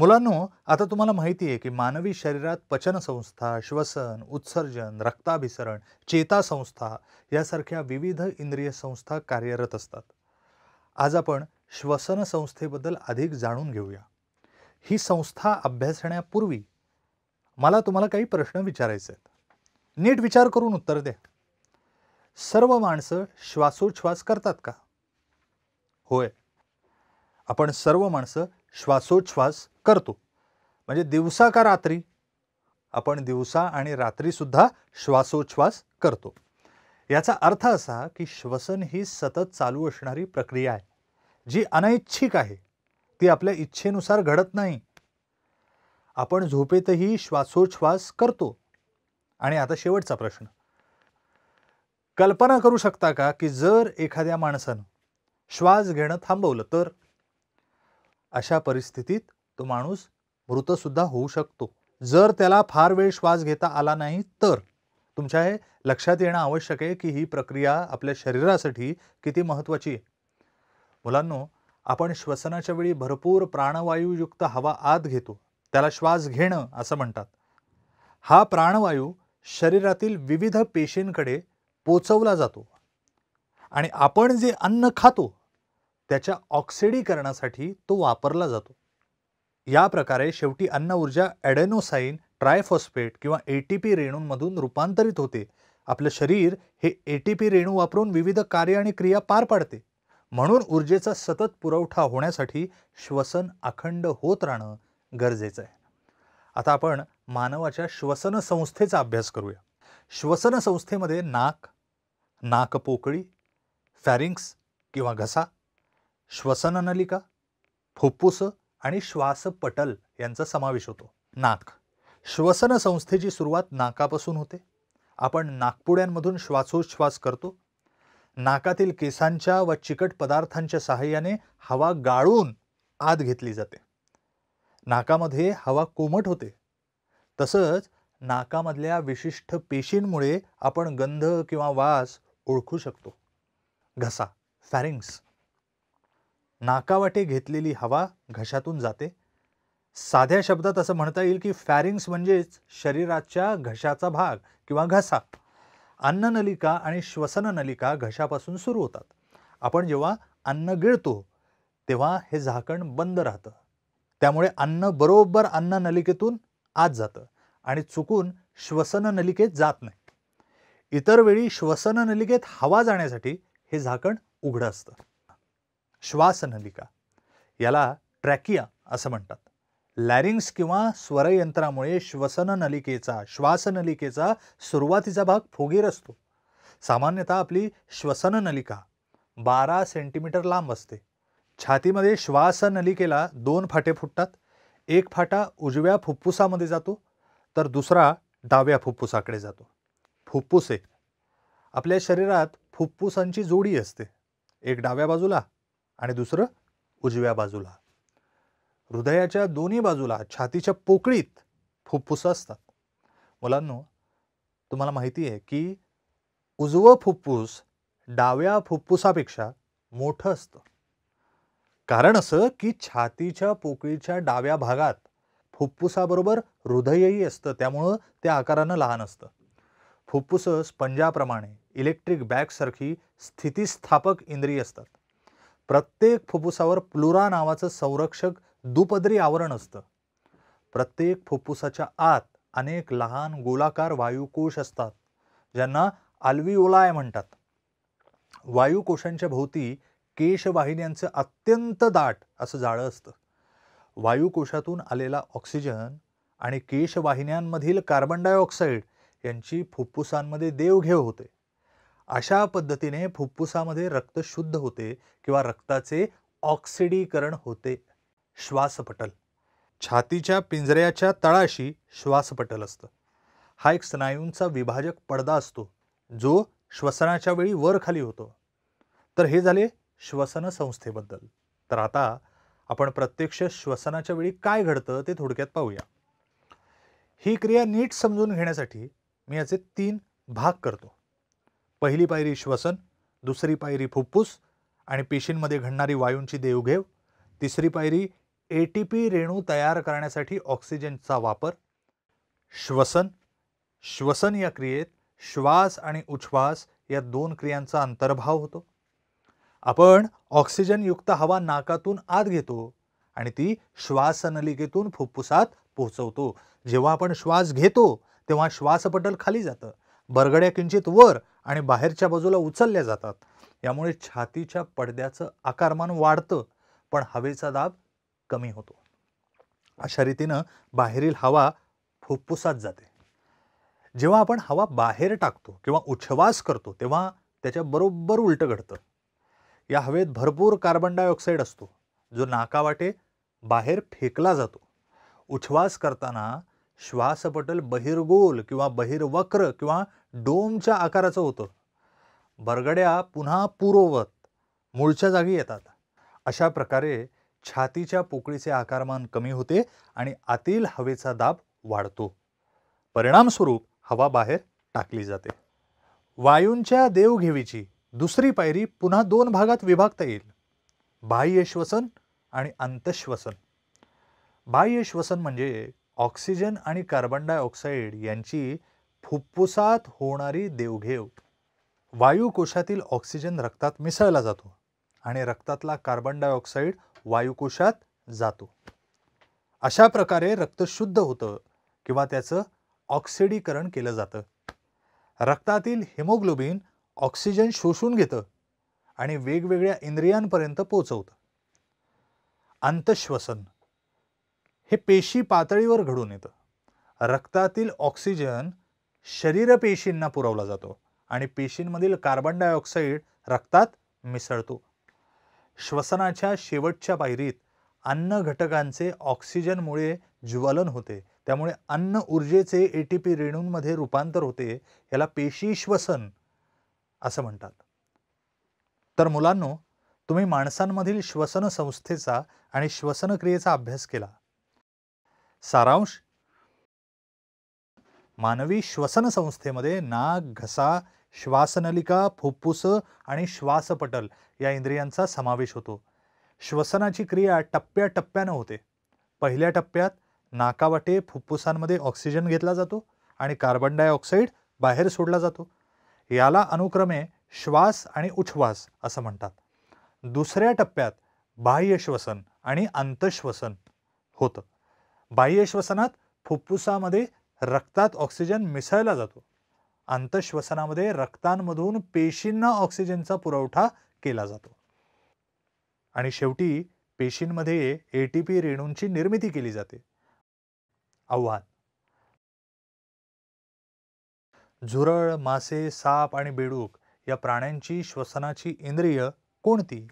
मुलांनो आता तुम्हाला माहिती आहे की मानवी शरीरात पचनसंस्था श्वसन उत्सर्जन रक्ताभिसरण चेतासंस्था यासारख्या विविध इंद्रिय संस्था कार्यरत असतात आज आपण श्वसन संस्थेबद्दल अधिक जाणून घेऊया ही संस्था अभ्यासण्यापूर्वी मला तुम्हाला काही प्रश्न विचारायचे आहेत नीट विचार करून उत्तर द्या सर्व माणसं श्वासोच्छ्वास करतात का होय आपण सर्व माणसं श्वासोच्छ्वास करतो म्हणजे दिवसा का रात्री आपण दिवसा आणि रात्री सुद्धा श्वासोच्छ्वास करतो याचा अर्थ असा की श्वसन ही सतत चालू असणारी प्रक्रिया आहे जी अनैच्छिक आहे ती आपल्या इच्छेनुसार घडत नाही आपण झोपेतही श्वासोच्छ्वास करतो आणि आता शेवटचा प्रश्न कल्पना करू शकता का की जर एखाद्या माणसानं श्वास घेणं थांबवलं तर अशा परिस्थितीत तो माणूस मृतसुद्धा होऊ शकतो जर त्याला फार वेळ श्वास घेता आला नाही तर तुमच्या हे लक्षात येणं आवश्यक आहे की ही प्रक्रिया आपल्या शरीरासाठी किती महत्त्वाची आहे मुलांनो आपण श्वसनाच्या वेळी भरपूर प्राणवायूयुक्त हवा आत घेतो त्याला श्वास घेणं असं म्हणतात हा प्राणवायू शरीरातील विविध पेशींकडे पोचवला जातो आणि आपण जे अन्न खातो त्याच्या ऑक्सिडीकरणासाठी तो वापरला जातो या प्रकारे शेवटी अन्न ऊर्जा ॲडेनोसाईन ट्रायफॉस्फेट किंवा ए टी पी रेणूंमधून रूपांतरित होते आपलं शरीर हे ए टी पी रेणू वापरून विविध कार्य आणि क्रिया पार पाडते म्हणून ऊर्जेचा सतत पुरवठा होण्यासाठी श्वसन अखंड होत राहणं गरजेचं आहे आता आपण मानवाच्या श्वसन संस्थेचा अभ्यास करूया श्वसन संस्थेमध्ये नाक नाकपोकळी फॅरिंग्स किंवा घसा श्वसननलिका फुप्फुसं आणि श्वासपटल यांचा समावेश होतो नाक श्वसन संस्थेची सुरुवात नाकापासून होते आपण नाकपुड्यांमधून श्वासोच्छ्वास करतो नाकातील केसांच्या व चिकट पदार्थांच्या सहाय्याने हवा गाळून आत घेतली जाते नाकामध्ये हवा कोमट होते तसंच नाकामधल्या विशिष्ट पेशींमुळे आपण गंध किंवा वास ओळखू शकतो घसा फॅरिंग्स नाकावाटे घेतलेली हवा घशातून जाते साध्या शब्दात असं म्हणता येईल की फॅरिंग्स म्हणजेच शरीराच्या घशाचा भाग किंवा घसा अन्ननलिका आणि श्वसननलिका घशापासून सुरू होतात आपण जेव्हा अन्न गिळतो तेव्हा हे झाकण बंद राहतं त्यामुळे अन्न बरोबर अन्ननलिकेतून आत जातं आणि चुकून श्वसननलिकेत जात नाही इतर वेळी श्वसननलिकेत हवा जाण्यासाठी हे झाकण उघडं असतं श्वासनलिका याला ट्रॅकिया असं म्हणतात लॅरिंग्स किंवा स्वरयंत्रामुळे श्वसननलिकेचा श्वासनलिकेचा सुरुवातीचा भाग फुगीर असतो सामान्यतः आपली श्वसननलिका बारा सेंटीमीटर लांब असते छातीमध्ये श्वासनलिकेला दोन फाटे फुटतात एक फाटा उजव्या फुप्फुसामध्ये जातो तर दुसरा डाव्या फुप्फुसाकडे जातो फुप्फुसे आपल्या शरीरात फुप्फुसांची जोडी असते एक डाव्या बाजूला आणि दुसरं उजव्या बाजूला हृदयाच्या दोन्ही बाजूला छातीच्या पोकळीत फुफ्फुसं असतात मुलांनो तुम्हाला माहिती आहे की उजवं फुफ्फुस डाव्या फुफ्फुसापेक्षा मोठं असतं कारण असं की छातीच्या पोकळीच्या डाव्या भागात फुफ्फुसाबरोबर हृदयही असतं त्यामुळं त्या आकारानं लहान असतं फुफ्फुसं स्पंजाप्रमाणे इलेक्ट्रिक बॅगसारखी स्थितीस्थापक इंद्रिय असतात प्रत्येक फुफ्फुसावर प्लुरा नावाचं संरक्षक दुपदरी आवरण असतं प्रत्येक फुफ्फुसाच्या आत अनेक लहान गोलाकार वायुकोश असतात ज्यांना आल्विओलाय म्हणतात वायुकोशांच्या भोवती केशवाहिन्यांचं अत्यंत दाट असं जाळं असतं वायुकोशातून आलेला ऑक्सिजन आणि केशवाहिन्यांमधील कार्बन डायऑक्साईड यांची फुफ्फुसांमध्ये देवघेव होते अशा पद्धतीने फुप्फुसामध्ये रक्त शुद्ध होते किंवा रक्ताचे ऑक्सिडीकरण होते श्वासपटल छातीच्या पिंजऱ्याच्या तळाशी श्वासपटल असतं हा एक स्नायूंचा विभाजक पडदा असतो जो श्वसनाच्या वेळी वर खाली होतो तर हे झाले श्वसन संस्थेबद्दल तर आता आपण प्रत्यक्ष श्वसनाच्या वेळी काय घडतं ते थोडक्यात पाहूया ही क्रिया नीट समजून घेण्यासाठी मी याचे तीन भाग करतो पहिली पायरी श्वसन दुसरी पायरी फुप्फुस आणि पेशींमध्ये घडणारी वायूंची देवघेव तिसरी पायरी ए टी पी रेणू तयार करण्यासाठी ऑक्सिजनचा वापर श्वसन श्वसन या क्रियेत श्वास आणि उच्छ्वास या दोन क्रियांचा अंतर्भाव होतो आपण ऑक्सिजनयुक्त हवा नाकातून आत घेतो आणि ती श्वासनलिकेतून फुफ्फुसात पोहोचवतो जेव्हा आपण श्वास घेतो तेव्हा श्वासपटल खाली जातं बरगड्या किंचित वर आणि बाहेरच्या बाजूला उचलल्या जातात यामुळे छातीच्या पडद्याचं आकारमान वाढतं पण हवेचा दाब कमी होतो अशा रीतीनं बाहेरील हवा फुफ्फुसात जाते जेव्हा आपण हवा बाहेर टाकतो किंवा उच्छवास करतो तेव्हा त्याच्या बरोबर उलटं घडतं या हवेत भरपूर कार्बन डायऑक्साईड असतो जो नाकावाटे बाहेर फेकला जातो उच्छवास करताना श्वासपटल बहिर्गोल किंवा बहिर्वक्र किंवा डोमच्या आकाराचं होतं बरगड्या पुन्हा पुरोवत मूळच्या जागी येतात अशा प्रकारे छातीच्या पोकळीचे आकारमान कमी होते आणि आतील हवेचा दाब वाढतो परिणामस्वरूप हवा बाहेर टाकली जाते वायूंच्या देवघेवीची दुसरी पायरी पुन्हा दोन भागात विभागता येईल बाह्यश्वसन आणि अंतश्वसन बाह्य म्हणजे ऑक्सिजन आणि कार्बन डायऑक्साईड यांची फुप्फुसात होणारी देवघेव वायुकोशातील ऑक्सिजन रक्तात मिसळला जातो आणि रक्तातला कार्बन डायऑक्साईड वायुकोशात जातो अशा प्रकारे रक्त शुद्ध होतं किंवा त्याचं ऑक्सिडीकरण केलं जातं रक्तातील हिमोग्लोबिन ऑक्सिजन शोषून घेतं आणि वेगवेगळ्या इंद्रियांपर्यंत पोचवतं अंतश्वसन हे पेशी पातळीवर घडून येतं रक्तातील ऑक्सिजन शरीरपेशींना पुरवला जातो आणि पेशींमधील कार्बन डायऑक्साईड रक्तात मिसळतो श्वसनाच्या शेवटच्या पायरीत अन्न घटकांचे ऑक्सिजनमुळे ज्वलन होते त्यामुळे अन्न ऊर्जेचे ए टी पी रेणूंमध्ये रूपांतर होते याला पेशी श्वसन असं म्हणतात तर मुलांनो तुम्ही माणसांमधील श्वसन संस्थेचा आणि श्वसनक्रियेचा अभ्यास केला सारांश मानवी श्वसन संस्थेमध्ये नाक घसा श्वासनलिका फुफ्फुस आणि श्वासपटल या इंद्रियांचा समावेश होतो श्वसनाची क्रिया टप्प्याटप्प्यानं होते पहिल्या टप्प्यात नाकावाटे फुफ्फुसांमध्ये ऑक्सिजन घेतला जातो आणि कार्बन डायऑक्साईड बाहेर सोडला जातो याला अनुक्रमे श्वास आणि उच्छ्वास असं म्हणतात दुसऱ्या टप्प्यात बाह्य श्वसन आणि अंतश्वसन होतं बाह्य श्वसनात फुफ्फुसामध्ये रक्तात ऑक्सिजन मिसळला जातो अंतश्वसनामध्ये रक्तांमधून पेशींना ऑक्सिजनचा पुरवठा केला जातो आणि शेवटी पेशींमध्ये ए टी पी रेणूंची निर्मिती केली जाते आव्हान झुरळ मासे साप आणि बेडूक या प्राण्यांची श्वसनाची इंद्रिय कोणती